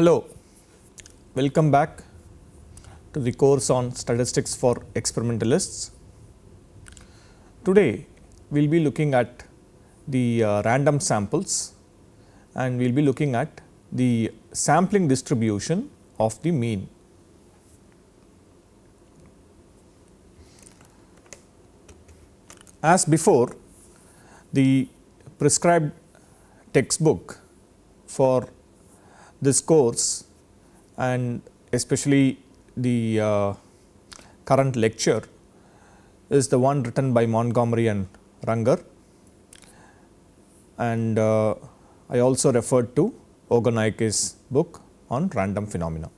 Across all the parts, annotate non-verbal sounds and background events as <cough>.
Hello, welcome back to the course on statistics for experimentalists. Today we will be looking at the uh, random samples and we will be looking at the sampling distribution of the mean. As before the prescribed textbook for this course and especially the uh, current lecture is the one written by Montgomery and Runger and uh, I also referred to Oganaike's book on random phenomena.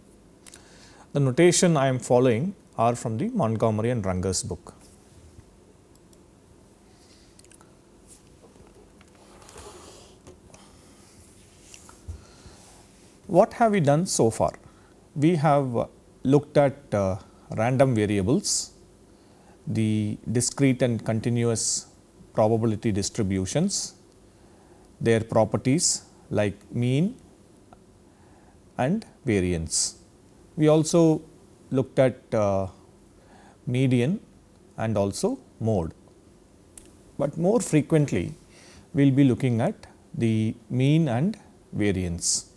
The notation I am following are from the Montgomery and Runger's book. What have we done so far? We have looked at uh, random variables, the discrete and continuous probability distributions, their properties like mean and variance. We also looked at uh, median and also mode, but more frequently we will be looking at the mean and variance.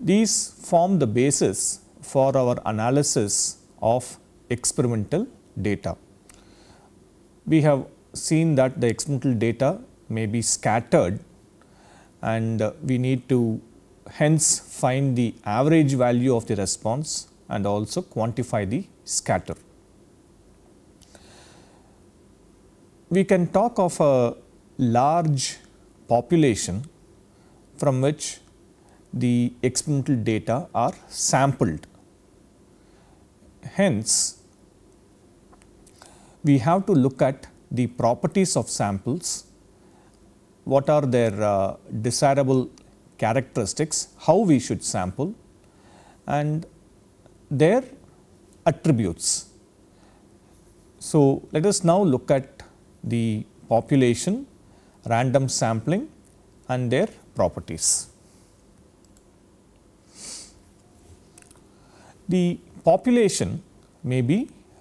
These form the basis for our analysis of experimental data. We have seen that the experimental data may be scattered and we need to hence find the average value of the response and also quantify the scatter. We can talk of a large population from which the experimental data are sampled. Hence, we have to look at the properties of samples, what are their uh, desirable characteristics, how we should sample and their attributes. So, let us now look at the population, random sampling and their properties. the population may be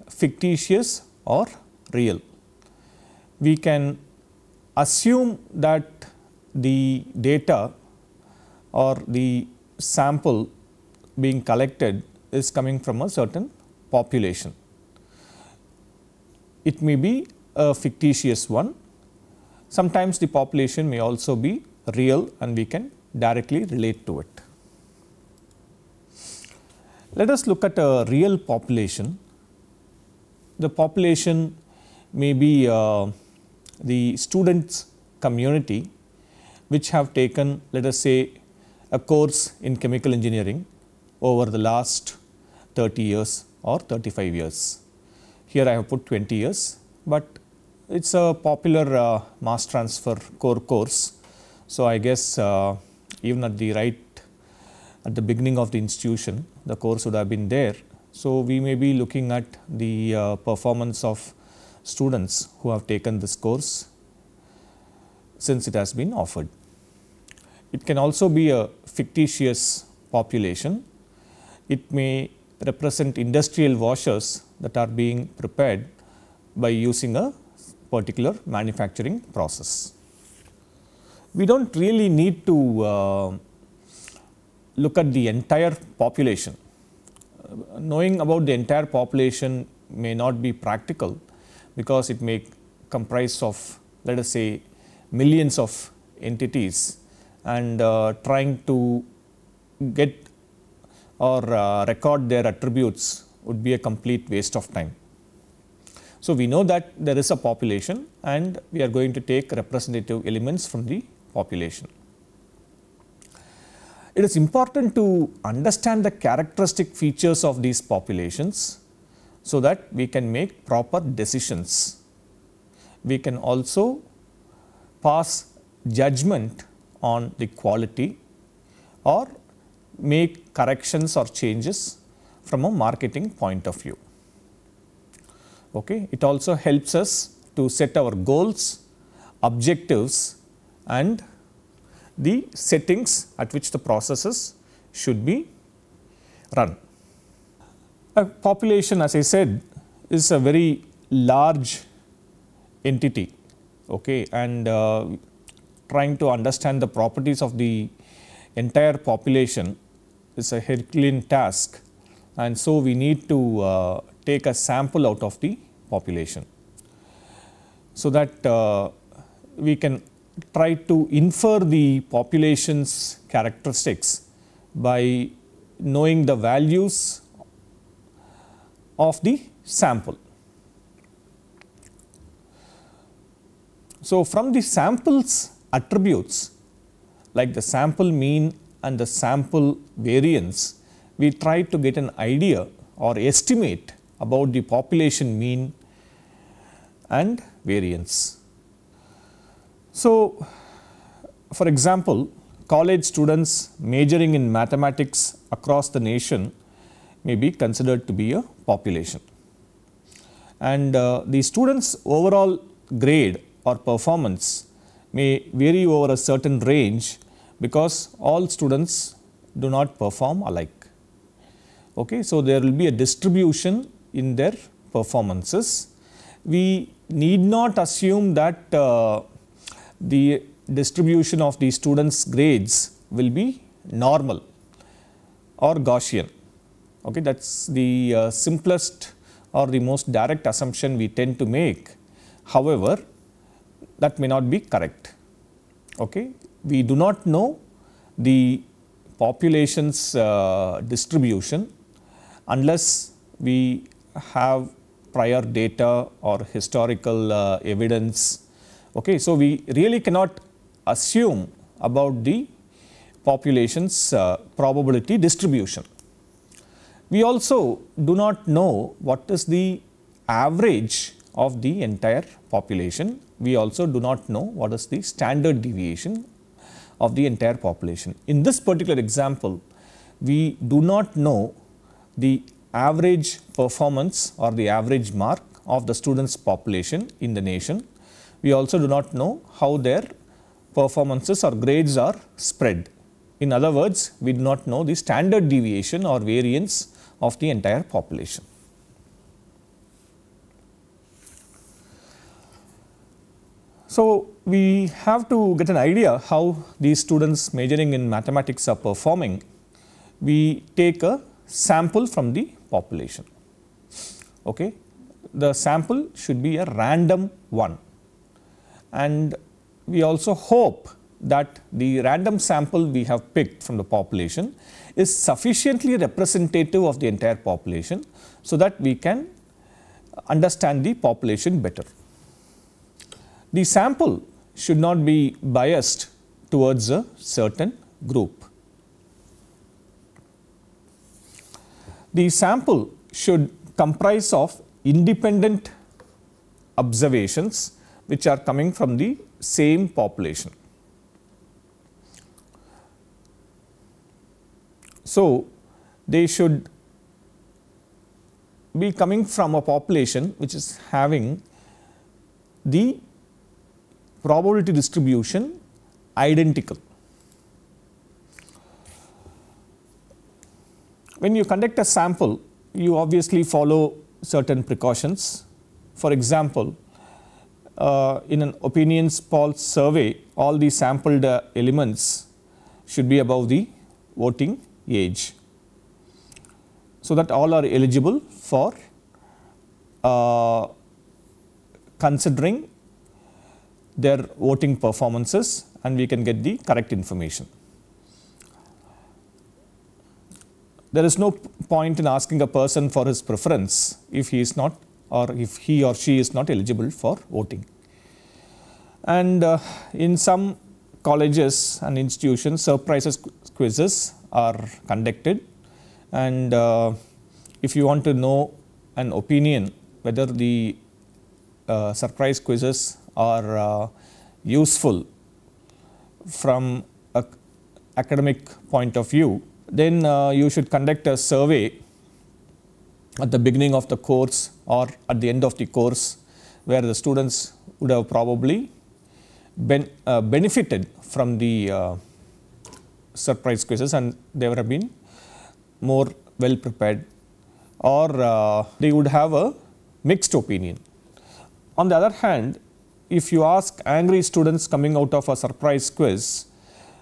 fictitious or real. We can assume that the data or the sample being collected is coming from a certain population. It may be a fictitious one. Sometimes the population may also be real and we can directly relate to it. Let us look at a real population. The population may be uh, the students community which have taken let us say a course in chemical engineering over the last 30 years or 35 years. Here I have put 20 years, but it is a popular uh, mass transfer core course. So I guess uh, even at the right at the beginning of the institution the course would have been there. So, we may be looking at the uh, performance of students who have taken this course since it has been offered. It can also be a fictitious population. It may represent industrial washers that are being prepared by using a particular manufacturing process. We do not really need to uh, look at the entire population. Uh, knowing about the entire population may not be practical because it may comprise of let us say millions of entities and uh, trying to get or uh, record their attributes would be a complete waste of time. So, we know that there is a population and we are going to take representative elements from the population. It is important to understand the characteristic features of these populations so that we can make proper decisions. We can also pass judgment on the quality or make corrections or changes from a marketing point of view. Okay. It also helps us to set our goals, objectives and the settings at which the processes should be run. A population as I said is a very large entity okay, and uh, trying to understand the properties of the entire population is a Herculean task and so we need to uh, take a sample out of the population so that uh, we can try to infer the population's characteristics by knowing the values of the sample. So, from the samples attributes like the sample mean and the sample variance, we try to get an idea or estimate about the population mean and variance. So, for example, college students majoring in mathematics across the nation may be considered to be a population. And uh, the students overall grade or performance may vary over a certain range because all students do not perform alike. Okay, so, there will be a distribution in their performances. We need not assume that uh, the distribution of the students grades will be normal or Gaussian. Okay, that is the uh, simplest or the most direct assumption we tend to make. However, that may not be correct. Okay. We do not know the population's uh, distribution unless we have prior data or historical uh, evidence Okay, so we really cannot assume about the population's uh, probability distribution. We also do not know what is the average of the entire population. We also do not know what is the standard deviation of the entire population. In this particular example, we do not know the average performance or the average mark of the students population in the nation we also do not know how their performances or grades are spread. In other words, we do not know the standard deviation or variance of the entire population. So, we have to get an idea how these students majoring in mathematics are performing. We take a sample from the population. Okay. The sample should be a random one and we also hope that the random sample we have picked from the population is sufficiently representative of the entire population so that we can understand the population better. The sample should not be biased towards a certain group. The sample should comprise of independent observations which are coming from the same population. So, they should be coming from a population which is having the probability distribution identical. When you conduct a sample, you obviously follow certain precautions. For example, uh, in an opinions poll survey, all the sampled uh, elements should be above the voting age. So, that all are eligible for uh, considering their voting performances and we can get the correct information. There is no point in asking a person for his preference if he is not or if he or she is not eligible for voting. And uh, in some colleges and institutions, surprises quizzes are conducted. And uh, if you want to know an opinion whether the uh, surprise quizzes are uh, useful from an academic point of view, then uh, you should conduct a survey at the beginning of the course or at the end of the course where the students would have probably been uh, benefited from the uh, surprise quizzes and they would have been more well prepared or uh, they would have a mixed opinion. On the other hand, if you ask angry students coming out of a surprise quiz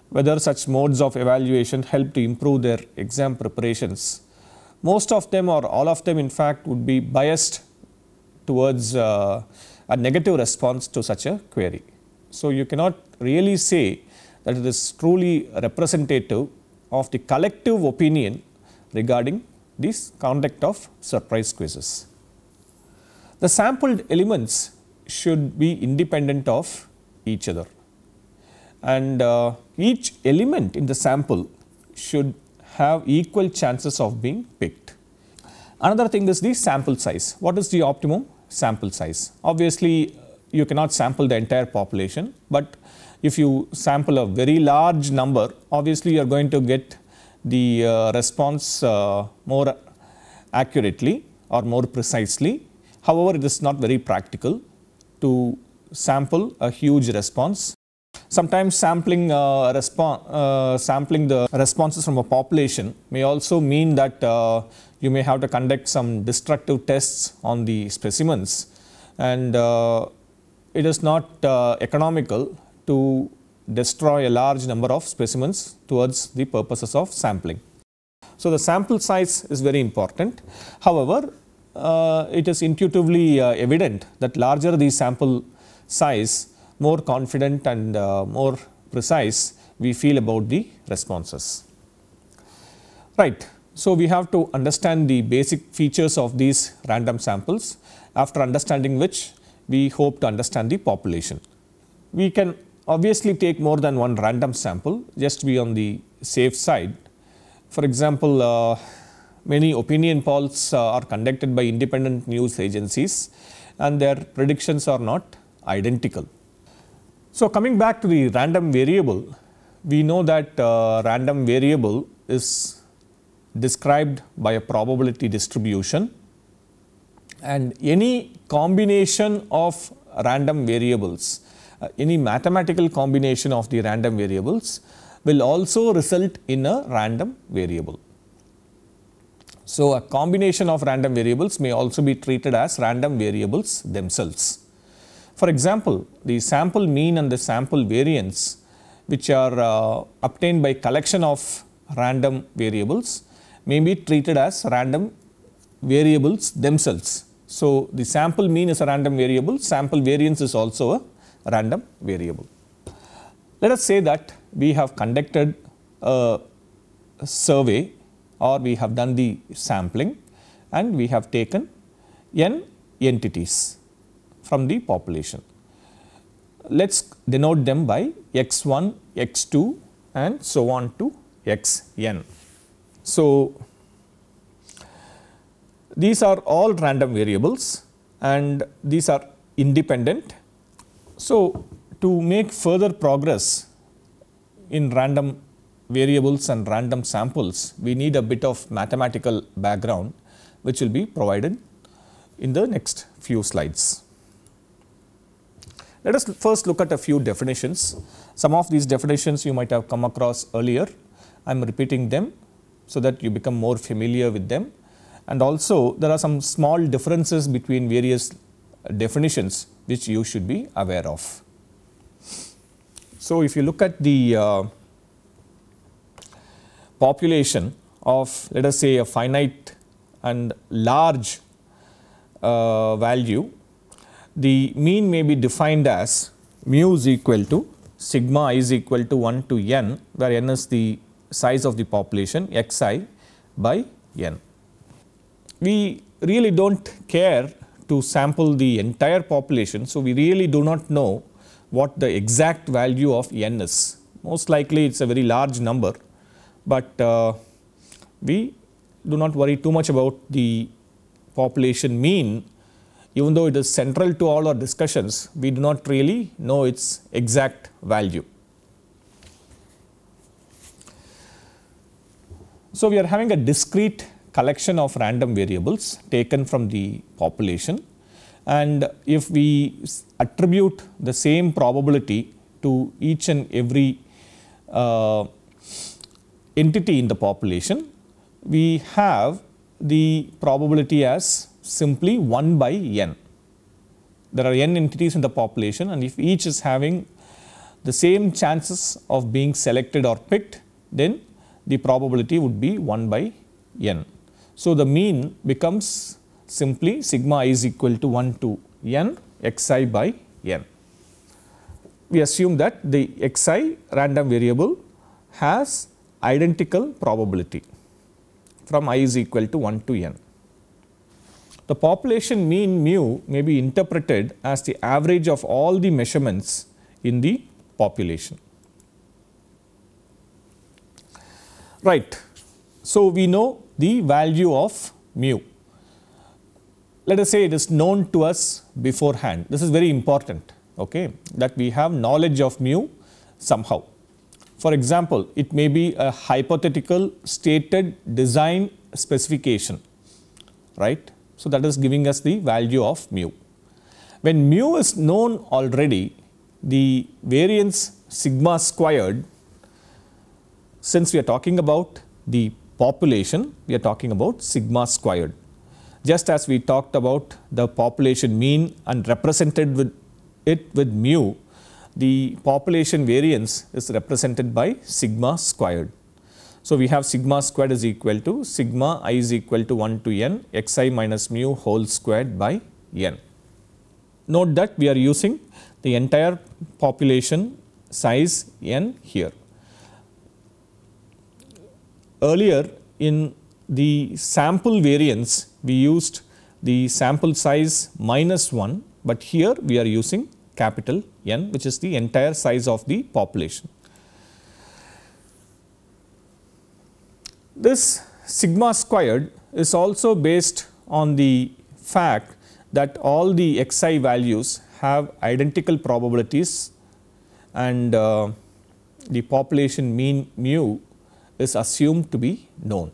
whether such modes of evaluation help to improve their exam preparations, most of them or all of them in fact would be biased towards uh, a negative response to such a query. So, you cannot really say that it is truly representative of the collective opinion regarding this conduct of surprise quizzes. The sampled elements should be independent of each other and uh, each element in the sample should have equal chances of being picked. Another thing is the sample size. What is the optimum sample size? Obviously, you cannot sample the entire population, but if you sample a very large number, obviously you are going to get the uh, response uh, more accurately or more precisely. However, it is not very practical to sample a huge response Sometimes sampling, uh, uh, sampling the responses from a population may also mean that uh, you may have to conduct some destructive tests on the specimens and uh, it is not uh, economical to destroy a large number of specimens towards the purposes of sampling. So, the sample size is very important. However, uh, it is intuitively evident that larger the sample size, more confident and uh, more precise we feel about the responses. Right. So, we have to understand the basic features of these random samples after understanding which we hope to understand the population. We can obviously take more than one random sample just to be on the safe side. For example, uh, many opinion polls uh, are conducted by independent news agencies and their predictions are not identical. So coming back to the random variable, we know that uh, random variable is described by a probability distribution and any combination of random variables, uh, any mathematical combination of the random variables will also result in a random variable. So, a combination of random variables may also be treated as random variables themselves. For example, the sample mean and the sample variance which are uh, obtained by collection of random variables may be treated as random variables themselves. So, the sample mean is a random variable, sample variance is also a random variable. Let us say that we have conducted a survey or we have done the sampling and we have taken n entities from the population. Let us denote them by x1, x2 and so on to xn. So, these are all random variables and these are independent. So, to make further progress in random variables and random samples, we need a bit of mathematical background which will be provided in the next few slides. Let us first look at a few definitions. Some of these definitions you might have come across earlier. I am repeating them so that you become more familiar with them. And also there are some small differences between various definitions which you should be aware of. So, if you look at the uh, population of let us say a finite and large uh, value the mean may be defined as mu is equal to sigma is equal to 1 to n where n is the size of the population xi by n. We really do not care to sample the entire population. So, we really do not know what the exact value of n is. Most likely it is a very large number, but uh, we do not worry too much about the population mean even though it is central to all our discussions, we do not really know its exact value. So, we are having a discrete collection of random variables taken from the population and if we attribute the same probability to each and every uh, entity in the population, we have the probability as simply 1 by n. There are n entities in the population and if each is having the same chances of being selected or picked, then the probability would be 1 by n. So, the mean becomes simply sigma i is equal to 1 to n xi by n. We assume that the xi random variable has identical probability from i is equal to 1 to n. The population mean mu may be interpreted as the average of all the measurements in the population. Right. So, we know the value of mu. Let us say it is known to us beforehand. This is very important okay, that we have knowledge of mu somehow. For example, it may be a hypothetical stated design specification, right? So that is giving us the value of mu. When mu is known already, the variance sigma squared, since we are talking about the population, we are talking about sigma squared. Just as we talked about the population mean and represented with it with mu, the population variance is represented by sigma squared. So, we have sigma squared is equal to sigma i is equal to 1 to n xi minus mu whole squared by n. Note that we are using the entire population size n here. Earlier in the sample variance we used the sample size minus 1, but here we are using capital N which is the entire size of the population. This sigma squared is also based on the fact that all the xi values have identical probabilities and uh, the population mean mu is assumed to be known.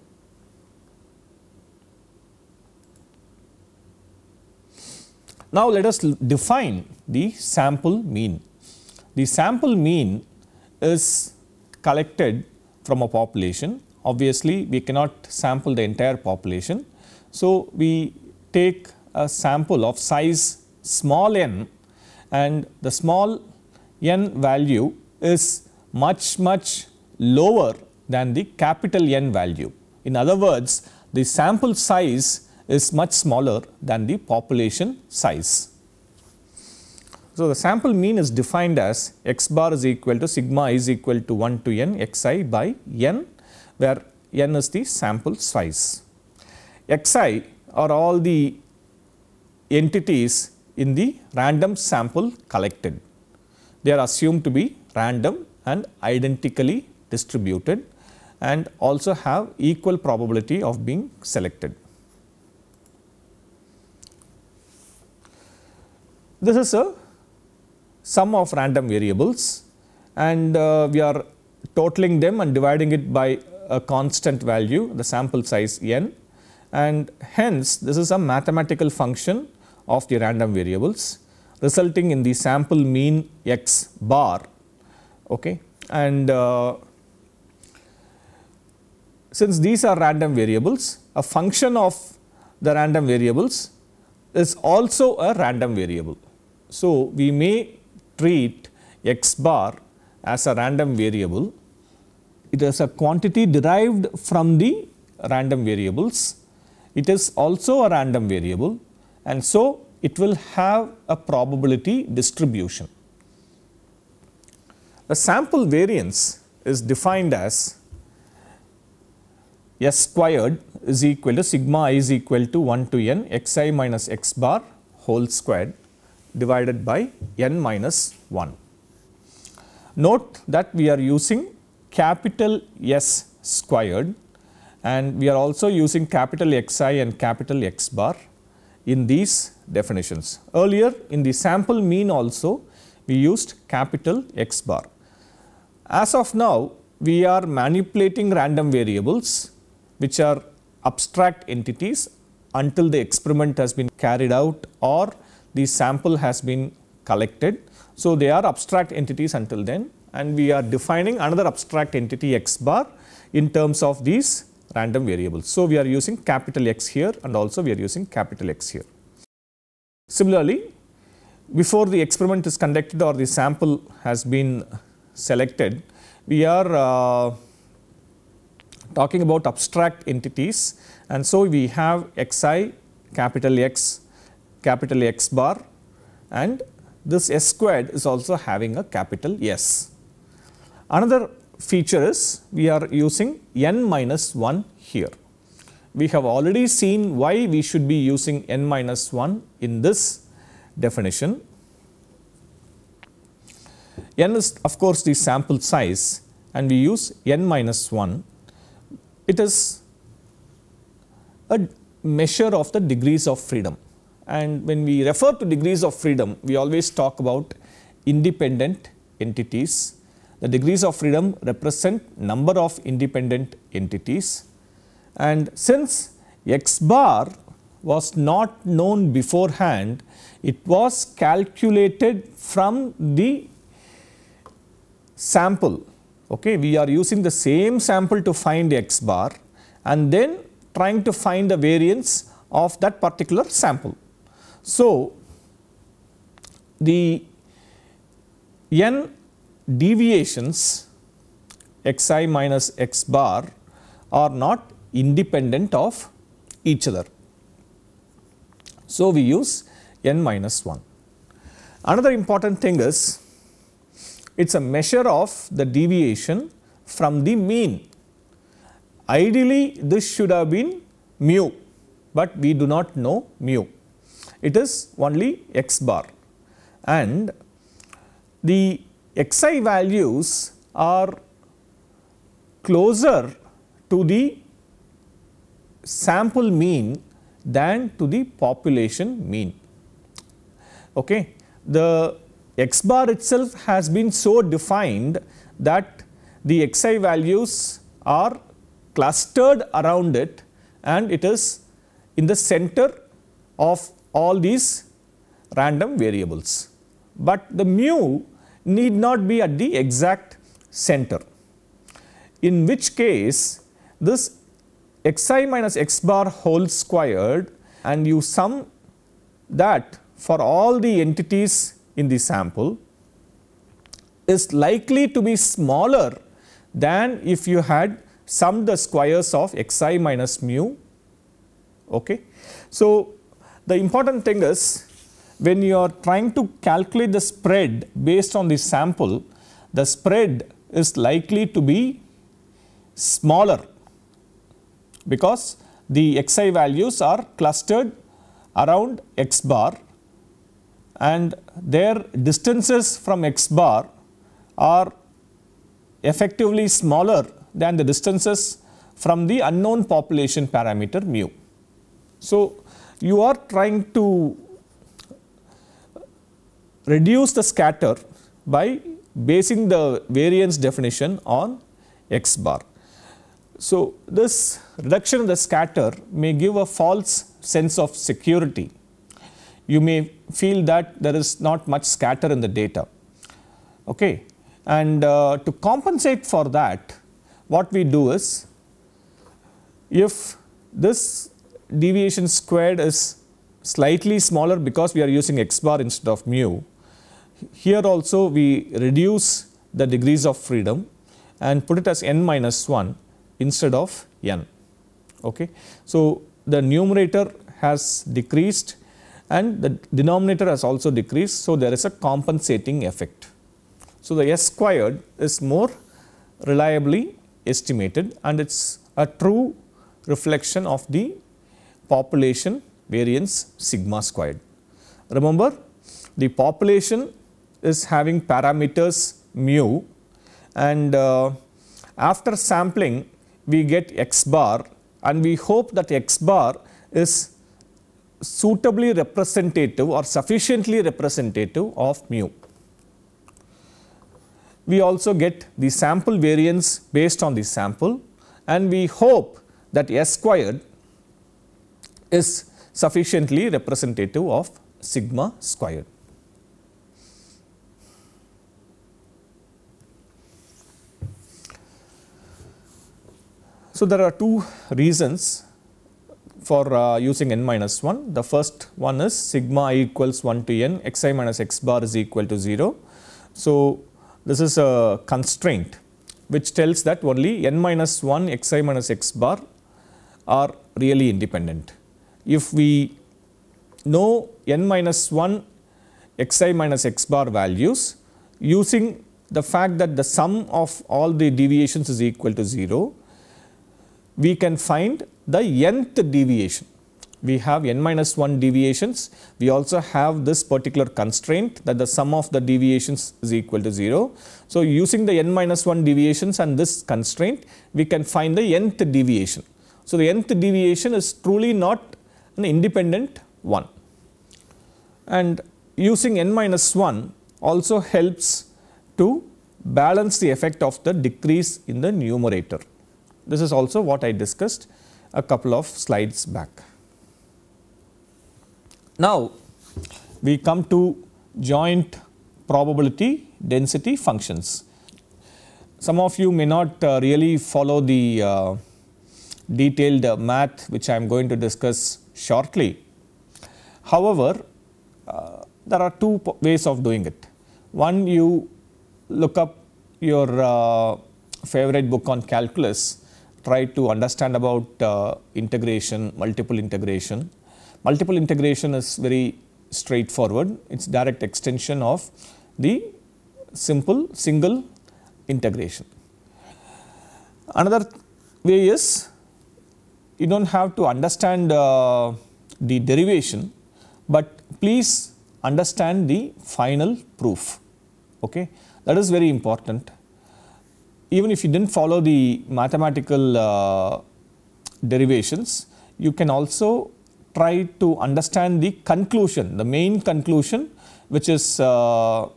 Now, let us define the sample mean. The sample mean is collected from a population obviously we cannot sample the entire population. So, we take a sample of size small n and the small n value is much much lower than the capital N value. In other words, the sample size is much smaller than the population size. So, the sample mean is defined as x bar is equal to sigma is equal to 1 to n xi by n where n is the sample size. xi are all the entities in the random sample collected. They are assumed to be random and identically distributed and also have equal probability of being selected. This is a sum of random variables and uh, we are totaling them and dividing it by a constant value the sample size n and hence this is a mathematical function of the random variables resulting in the sample mean x bar. Okay. And uh, since these are random variables, a function of the random variables is also a random variable. So, we may treat x bar as a random variable it is a quantity derived from the random variables. It is also a random variable and so it will have a probability distribution. The sample variance is defined as S squared is equal to sigma i is equal to 1 to n x i minus x bar whole squared divided by n minus 1. Note that we are using capital S squared and we are also using capital Xi and capital X bar in these definitions. Earlier in the sample mean also we used capital X bar. As of now we are manipulating random variables which are abstract entities until the experiment has been carried out or the sample has been collected. So, they are abstract entities until then and we are defining another abstract entity x bar in terms of these random variables. So, we are using capital X here and also we are using capital X here. Similarly, before the experiment is conducted or the sample has been selected, we are uh, talking about abstract entities and so we have xi, capital X, capital X bar and this S squared is also having a capital S. Another feature is we are using n minus 1 here. We have already seen why we should be using n minus 1 in this definition. n is of course the sample size and we use n minus 1. It is a measure of the degrees of freedom and when we refer to degrees of freedom we always talk about independent entities the degrees of freedom represent number of independent entities and since x bar was not known beforehand, it was calculated from the sample. Okay, we are using the same sample to find x bar and then trying to find the variance of that particular sample. So, the n deviations xi minus x bar are not independent of each other. So, we use n minus 1. Another important thing is it is a measure of the deviation from the mean. Ideally this should have been mu, but we do not know mu. It is only x bar and the xi values are closer to the sample mean than to the population mean. Okay. The x bar itself has been so defined that the xi values are clustered around it and it is in the center of all these random variables. But the mu need not be at the exact center. In which case this xi minus x bar whole squared and you sum that for all the entities in the sample is likely to be smaller than if you had summed the squares of xi minus mu. Okay. So, the important thing is when you are trying to calculate the spread based on the sample, the spread is likely to be smaller because the xi values are clustered around x bar and their distances from x bar are effectively smaller than the distances from the unknown population parameter mu. So, you are trying to reduce the scatter by basing the variance definition on x bar. So, this reduction in the scatter may give a false sense of security. You may feel that there is not much scatter in the data. Okay. And uh, to compensate for that, what we do is, if this deviation squared is slightly smaller because we are using x bar instead of mu, here also we reduce the degrees of freedom and put it as n minus 1 instead of n. Okay. So, the numerator has decreased and the denominator has also decreased. So, there is a compensating effect. So, the S squared is more reliably estimated and it is a true reflection of the population variance sigma squared. Remember the population is having parameters mu and uh, after sampling we get x bar and we hope that x bar is suitably representative or sufficiently representative of mu. We also get the sample variance based on the sample and we hope that S squared is sufficiently representative of sigma squared. So there are two reasons for uh, using n minus 1. The first one is sigma i equals 1 to n xi minus x bar is equal to 0. So this is a constraint which tells that only n minus 1 xi minus x bar are really independent. If we know n minus 1 xi minus x bar values using the fact that the sum of all the deviations is equal to 0, we can find the nth deviation. We have n minus 1 deviations. We also have this particular constraint that the sum of the deviations is equal to 0. So, using the n minus 1 deviations and this constraint, we can find the nth deviation. So, the nth deviation is truly not an independent one. And using n minus 1 also helps to balance the effect of the decrease in the numerator. This is also what I discussed a couple of slides back. Now, we come to joint probability density functions. Some of you may not uh, really follow the uh, detailed uh, math which I am going to discuss shortly. However, uh, there are two ways of doing it. One you look up your uh, favorite book on calculus try to understand about uh, integration, multiple integration. Multiple integration is very straightforward. It's direct extension of the simple single integration. Another way is you don't have to understand uh, the derivation, but please understand the final proof. Okay, that is very important even if you didn't follow the mathematical uh, derivations, you can also try to understand the conclusion, the main conclusion which is uh,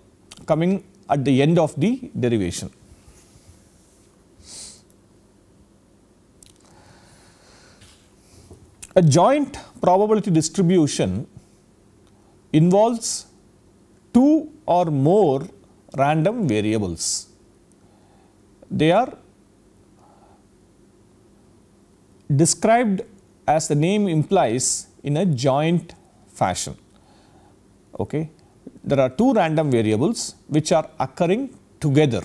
coming at the end of the derivation. A joint probability distribution involves two or more random variables. They are described as the name implies in a joint fashion. Okay. There are two random variables which are occurring together.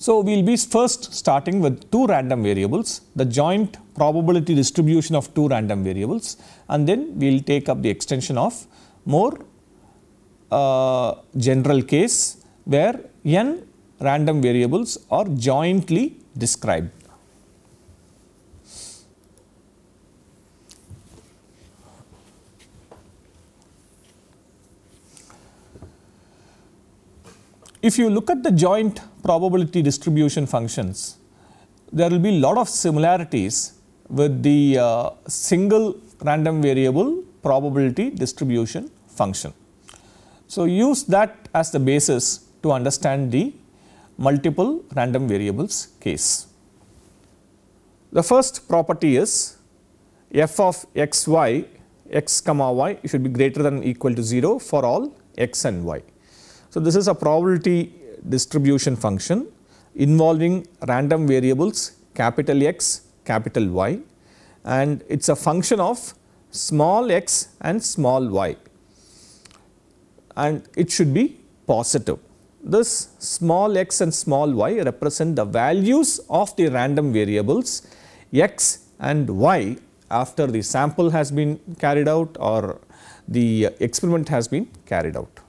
So, we will be first starting with two random variables, the joint probability distribution of two random variables and then we will take up the extension of more general case where n random variables are jointly described. If you look at the joint probability distribution functions, there will be lot of similarities with the uh, single random variable probability distribution function. So, use that as the basis to understand the multiple random variables case. The first property is f of x y x comma y should be greater than equal to 0 for all x and y. So, this is a probability distribution function involving random variables capital X, capital Y and it is a function of small x and small y and it should be positive. This small x and small y represent the values of the random variables x and y after the sample has been carried out or the uh, experiment has been carried out.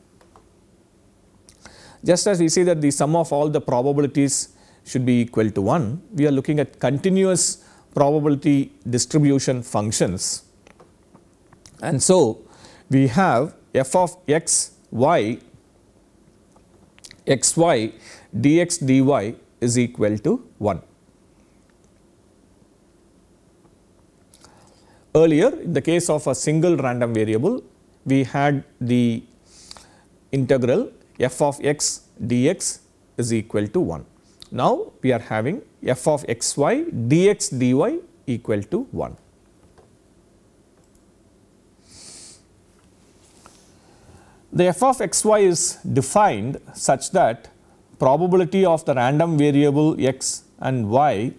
Just as we say that the sum of all the probabilities should be equal to 1, we are looking at continuous probability distribution functions. And so, we have f of x y xy dx dy is equal to 1. Earlier in the case of a single random variable we had the integral f of x dx is equal to 1. Now we are having f of xy dx dy equal to 1. The f of xy is defined such that probability of the random variable x and y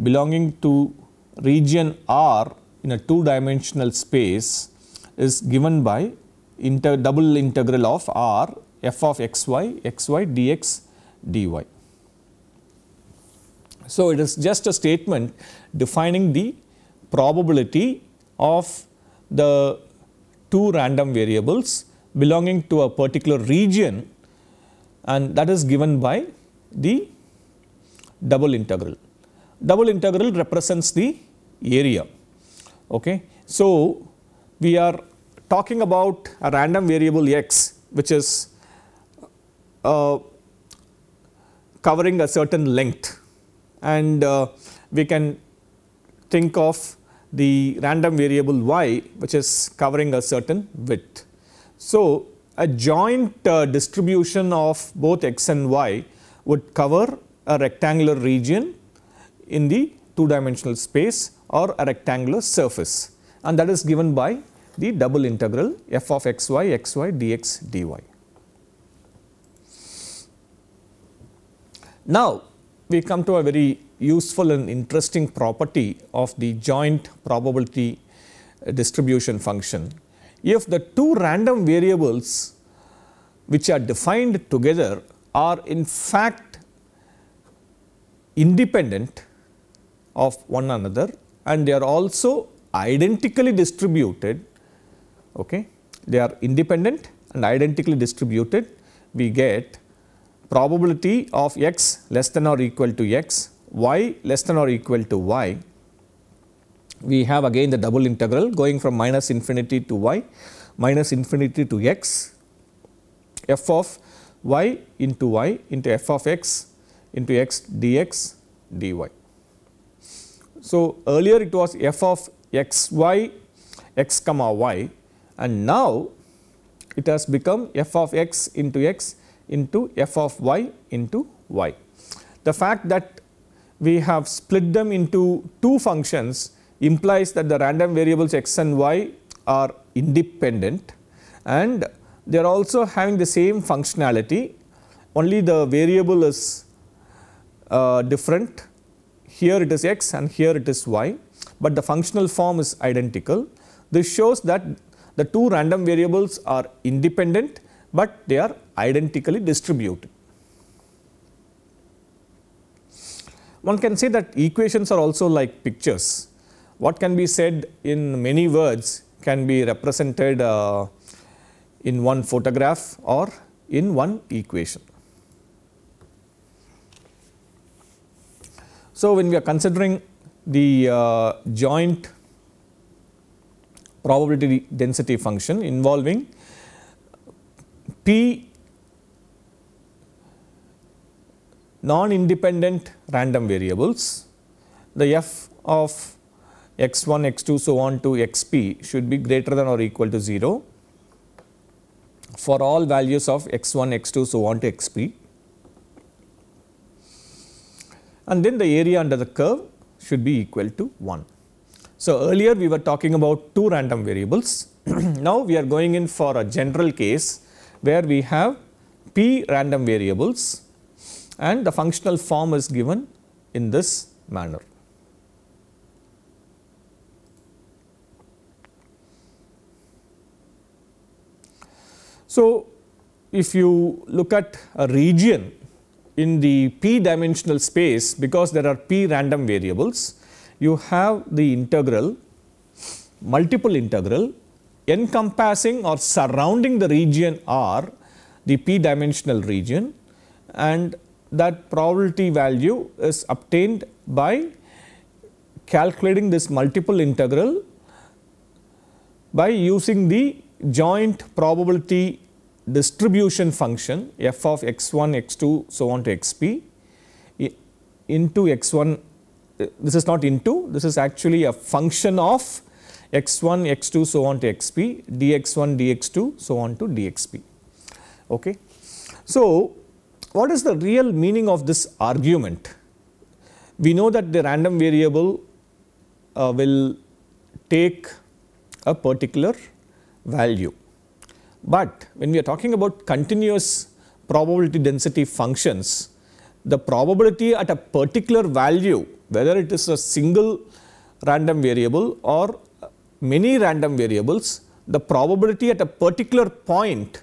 belonging to region R in a two dimensional space is given by inter double integral of R f of x, y x, y dx dy. So, it is just a statement defining the probability of the two random variables belonging to a particular region and that is given by the double integral. Double integral represents the area. Okay. So, we are talking about a random variable x which is uh, covering a certain length and uh, we can think of the random variable y which is covering a certain width. So, a joint uh, distribution of both x and y would cover a rectangular region in the two dimensional space or a rectangular surface and that is given by the double integral f of xy xy dx dy. Now, we come to a very useful and interesting property of the joint probability uh, distribution function if the two random variables which are defined together are in fact independent of one another and they are also identically distributed, okay. they are independent and identically distributed, we get probability of x less than or equal to x, y less than or equal to y we have again the double integral going from minus infinity to y, minus infinity to x, f of y into y into f of x into x dx dy. So, earlier it was f of x y x comma y and now it has become f of x into x into f of y into y. The fact that we have split them into two functions implies that the random variables x and y are independent and they are also having the same functionality only the variable is uh, different here it is x and here it is y, but the functional form is identical. This shows that the two random variables are independent, but they are identically distributed. One can say that equations are also like pictures what can be said in many words can be represented uh, in one photograph or in one equation. So, when we are considering the uh, joint probability density function involving p non-independent random variables, the f of x1, x2 so on to xp should be greater than or equal to 0 for all values of x1, x2 so on to xp. And then the area under the curve should be equal to 1. So, earlier we were talking about two random variables. <clears throat> now we are going in for a general case where we have p random variables and the functional form is given in this manner. So, if you look at a region in the p dimensional space because there are p random variables, you have the integral, multiple integral encompassing or surrounding the region R, the p dimensional region and that probability value is obtained by calculating this multiple integral by using the joint probability distribution function f of x1, x2, so on to xp into x1, uh, this is not into, this is actually a function of x1, x2, so on to xp, dx1, dx2, so on to dxp. Okay. So, what is the real meaning of this argument? We know that the random variable uh, will take a particular value but when we are talking about continuous probability density functions, the probability at a particular value, whether it is a single random variable or many random variables, the probability at a particular point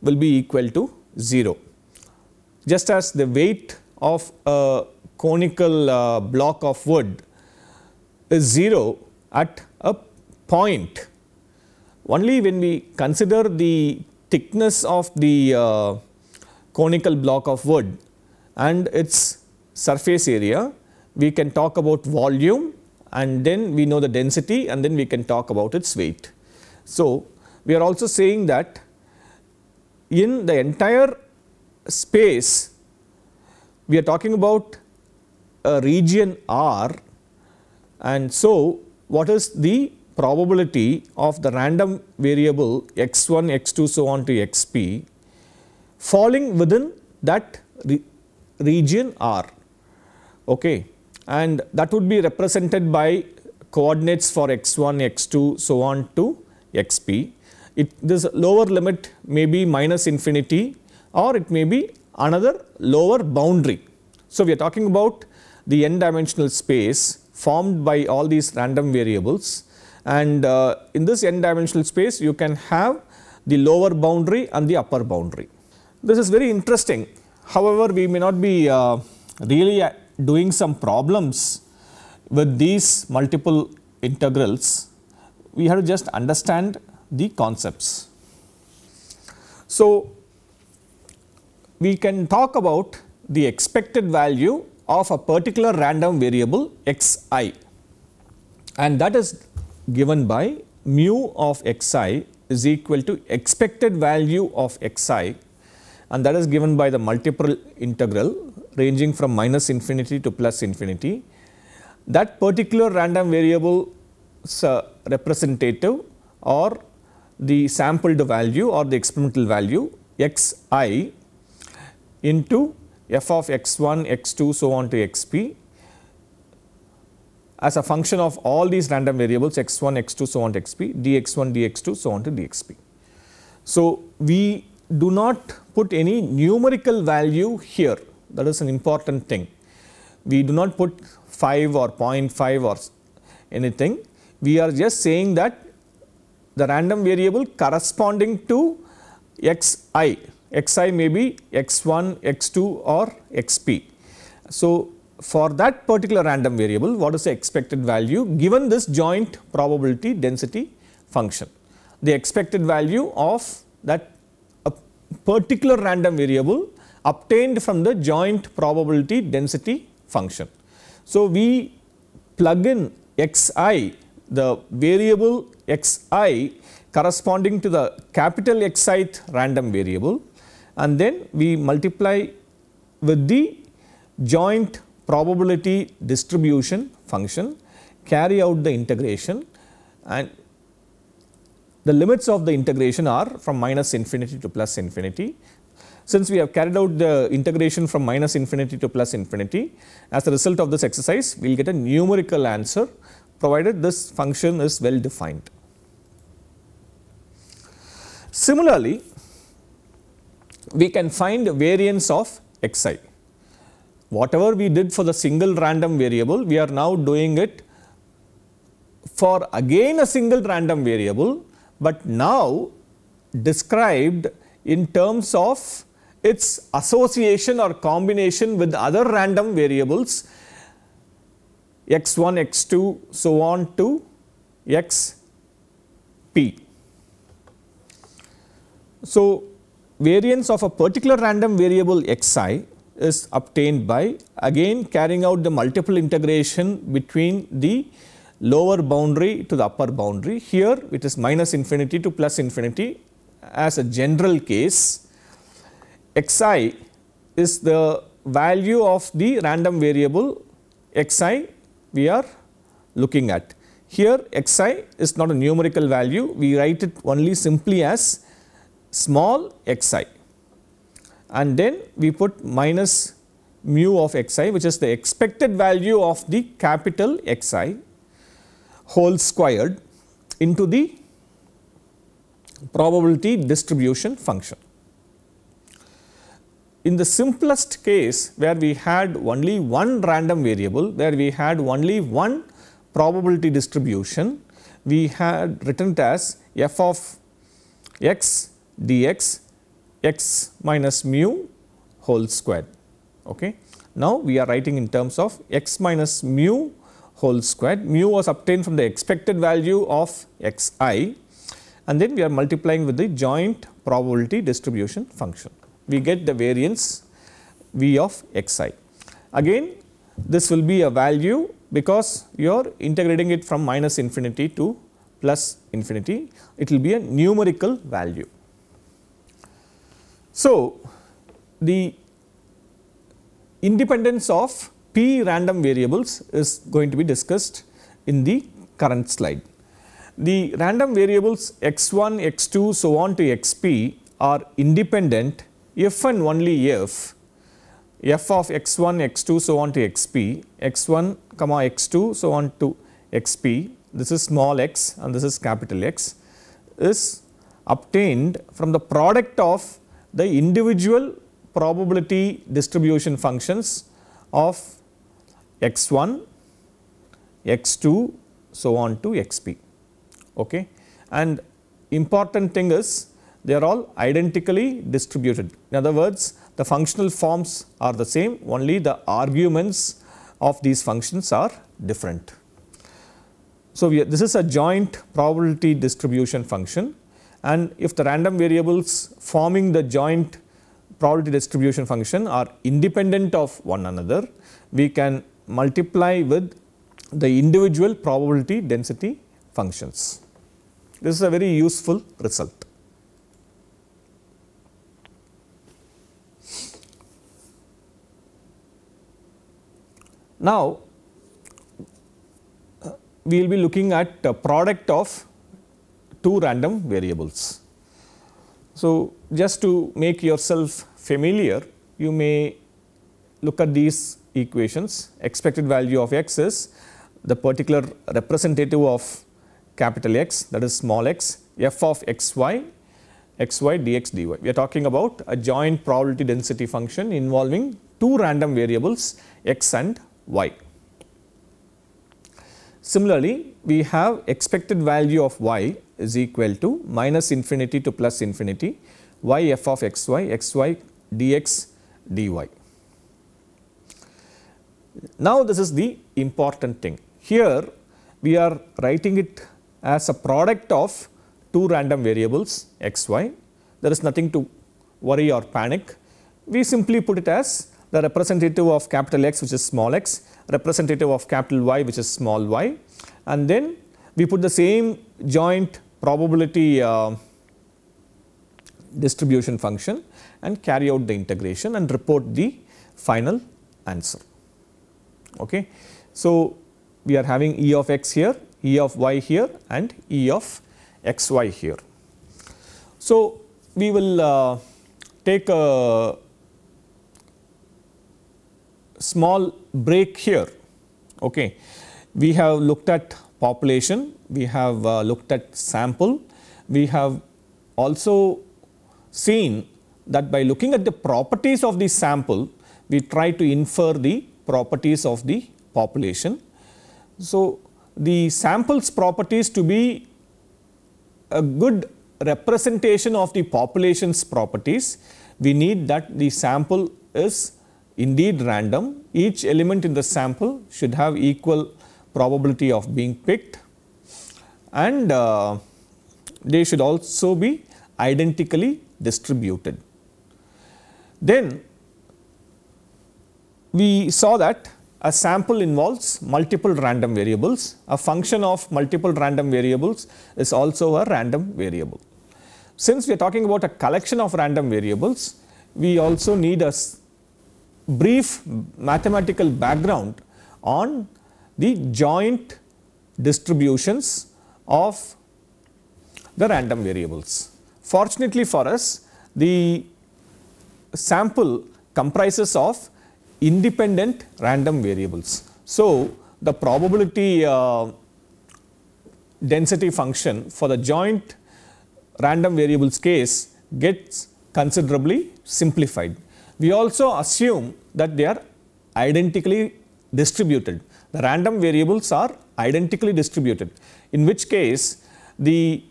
will be equal to 0. Just as the weight of a conical uh, block of wood is 0 at a point only when we consider the thickness of the uh, conical block of wood and its surface area, we can talk about volume and then we know the density and then we can talk about its weight. So, we are also saying that in the entire space, we are talking about a region R and so what is the probability of the random variable x1, x2 so on to xp falling within that re region R okay. and that would be represented by coordinates for x1, x2 so on to xp. It, this lower limit may be minus infinity or it may be another lower boundary. So, we are talking about the n dimensional space formed by all these random variables and uh, in this n dimensional space you can have the lower boundary and the upper boundary. This is very interesting. However, we may not be uh, really uh, doing some problems with these multiple integrals. We have to just understand the concepts. So, we can talk about the expected value of a particular random variable xi and that is given by mu of xi is equal to expected value of xi and that is given by the multiple integral ranging from minus infinity to plus infinity. That particular random variable representative or the sampled value or the experimental value xi into f of x1, x2 so on to xp as a function of all these random variables x1, x2, so on to xp, dx1, dx2, so on to dxp. So, we do not put any numerical value here that is an important thing. We do not put 5 or 0.5 or anything. We are just saying that the random variable corresponding to xi, xi may be x1, x2 or xp. So, for that particular random variable, what is the expected value given this joint probability density function? The expected value of that particular random variable obtained from the joint probability density function. So, we plug in xi the variable xi corresponding to the capital Xi random variable and then we multiply with the joint probability distribution function, carry out the integration and the limits of the integration are from minus infinity to plus infinity. Since we have carried out the integration from minus infinity to plus infinity, as a result of this exercise, we will get a numerical answer provided this function is well defined. Similarly, we can find variance of xi whatever we did for the single random variable, we are now doing it for again a single random variable, but now described in terms of its association or combination with other random variables x1, x2, so on to xp. So, variance of a particular random variable xi is obtained by again carrying out the multiple integration between the lower boundary to the upper boundary. Here it is minus infinity to plus infinity as a general case. xi is the value of the random variable xi we are looking at. Here xi is not a numerical value, we write it only simply as small xi and then we put minus mu of xi which is the expected value of the capital xi whole squared into the probability distribution function. In the simplest case where we had only one random variable, where we had only one probability distribution, we had written it as f of x dx x minus mu whole square. Okay. Now, we are writing in terms of x minus mu whole square. Mu was obtained from the expected value of xi and then we are multiplying with the joint probability distribution function. We get the variance v of xi. Again, this will be a value because you are integrating it from minus infinity to plus infinity. It will be a numerical value. So, the independence of p random variables is going to be discussed in the current slide. The random variables x1, x2 so on to xp are independent if and only if f of x1, x2 so on to xp, x1 comma x2 so on to xp this is small x and this is capital X is obtained from the product of the individual probability distribution functions of x1, x2, so on to xp. Okay. And important thing is they are all identically distributed. In other words, the functional forms are the same, only the arguments of these functions are different. So, this is a joint probability distribution function and if the random variables forming the joint probability distribution function are independent of one another, we can multiply with the individual probability density functions. This is a very useful result. Now, uh, we will be looking at the product of two random variables. So, just to make yourself familiar, you may look at these equations expected value of x is the particular representative of capital X that is small x f of x y x y dx dy. We are talking about a joint probability density function involving two random variables x and y. Similarly, we have expected value of y is equal to minus infinity to plus infinity y f of x y x y dx dy. Now, this is the important thing. Here, we are writing it as a product of two random variables x y. There is nothing to worry or panic. We simply put it as the representative of capital X which is small x, representative of capital Y which is small y and then we put the same joint probability uh, distribution function and carry out the integration and report the final answer. Okay. So, we are having E of x here, E of y here and E of xy here. So, we will uh, take a small break here. Okay. We have looked at population, we have uh, looked at sample, we have also seen that by looking at the properties of the sample, we try to infer the properties of the population. So, the samples properties to be a good representation of the population's properties, we need that the sample is indeed random. Each element in the sample should have equal probability of being picked and uh, they should also be identically distributed. Then we saw that a sample involves multiple random variables. A function of multiple random variables is also a random variable. Since we are talking about a collection of random variables, we also need a brief mathematical background on the joint distributions of the random variables. Fortunately for us, the sample comprises of independent random variables. So, the probability uh, density function for the joint random variables case gets considerably simplified we also assume that they are identically distributed. The random variables are identically distributed, in which case the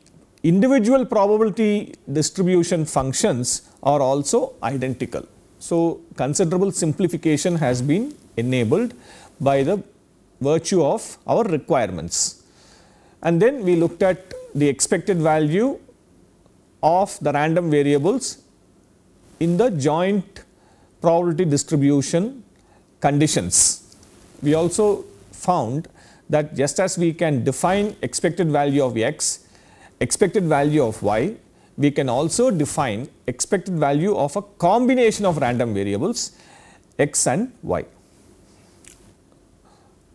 individual probability distribution functions are also identical. So, considerable simplification has been enabled by the virtue of our requirements. And then we looked at the expected value of the random variables in the joint probability distribution conditions. We also found that just as we can define expected value of x, expected value of y, we can also define expected value of a combination of random variables x and y.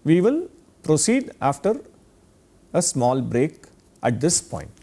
We will proceed after a small break at this point.